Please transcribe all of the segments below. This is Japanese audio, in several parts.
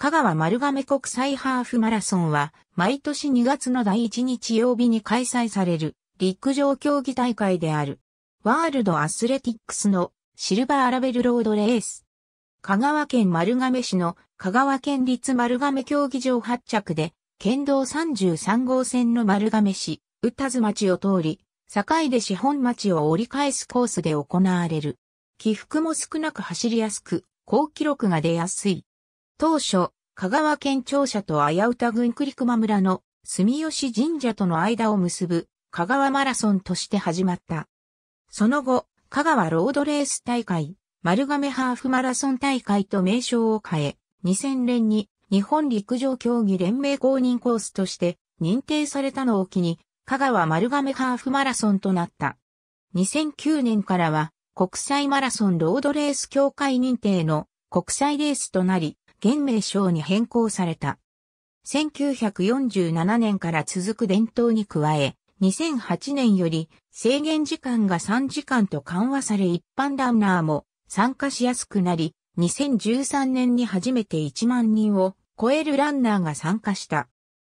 香川丸亀国際ハーフマラソンは、毎年2月の第1日曜日に開催される、陸上競技大会である。ワールドアスレティックスのシルバーラベルロードレース。香川県丸亀市の香川県立丸亀競技場発着で、県道33号線の丸亀市、宇多津町を通り、境出市本町を折り返すコースで行われる。起伏も少なく走りやすく、高記録が出やすい。当初、香川県庁舎と綾歌郡栗熊村の住吉神社との間を結ぶ香川マラソンとして始まった。その後、香川ロードレース大会、丸亀ハーフマラソン大会と名称を変え、2000年に日本陸上競技連盟公認コースとして認定されたのを機に、香川丸亀ハーフマラソンとなった。2009年からは国際マラソンロードレース協会認定の国際レースとなり、現名称に変更された。1947年から続く伝統に加え、2008年より制限時間が3時間と緩和され一般ランナーも参加しやすくなり、2013年に初めて1万人を超えるランナーが参加した。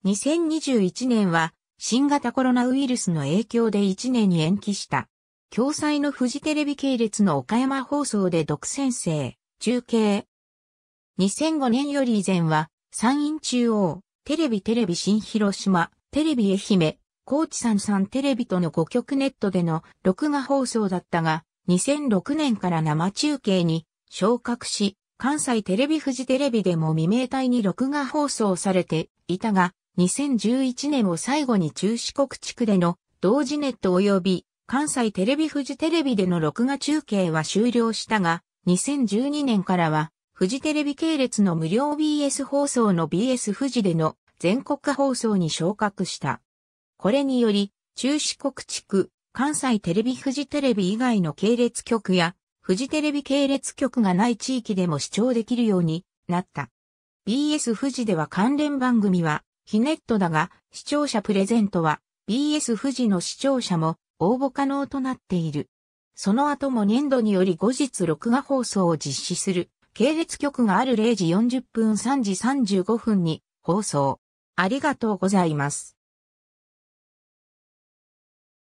2021年は新型コロナウイルスの影響で1年に延期した。共催のフジテレビ系列の岡山放送で独占制、中継、2005年より以前は、山陰中央、テレビテレビ新広島、テレビ愛媛、高知三三テレビとの5局ネットでの録画放送だったが、2006年から生中継に昇格し、関西テレビ富士テレビでも未明帯に録画放送されていたが、2011年を最後に中四国地区での同時ネット及び関西テレビ富士テレビでの録画中継は終了したが、2012年からはフジテレビ系列の無料 BS 放送の BS フジでの全国放送に昇格した。これにより、中四国地区、関西テレビフジテレビ以外の系列局や、フジテレビ系列局がない地域でも視聴できるようになった。BS 富士では関連番組は、ヒネットだが、視聴者プレゼントは、BS 富士の視聴者も応募可能となっている。その後も年度により後日録画放送を実施する系列局がある0時40分3時35分に放送。ありがとうございます。